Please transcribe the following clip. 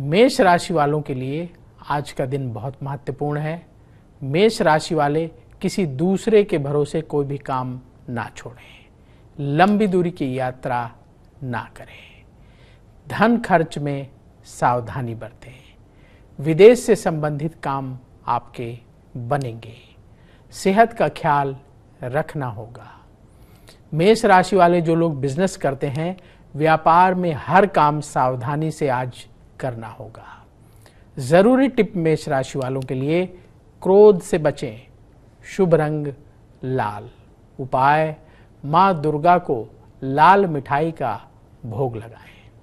मेष राशि वालों के लिए आज का दिन बहुत महत्वपूर्ण है मेष राशि वाले किसी दूसरे के भरोसे कोई भी काम ना छोड़ें लंबी दूरी की यात्रा ना करें धन खर्च में सावधानी बरतें विदेश से संबंधित काम आपके बनेंगे सेहत का ख्याल रखना होगा मेष राशि वाले जो लोग बिजनेस करते हैं व्यापार में हर काम सावधानी से आज करना होगा ज़रूरी टिप मेष राशि वालों के लिए क्रोध से बचें शुभ रंग लाल उपाय मां दुर्गा को लाल मिठाई का भोग लगाएं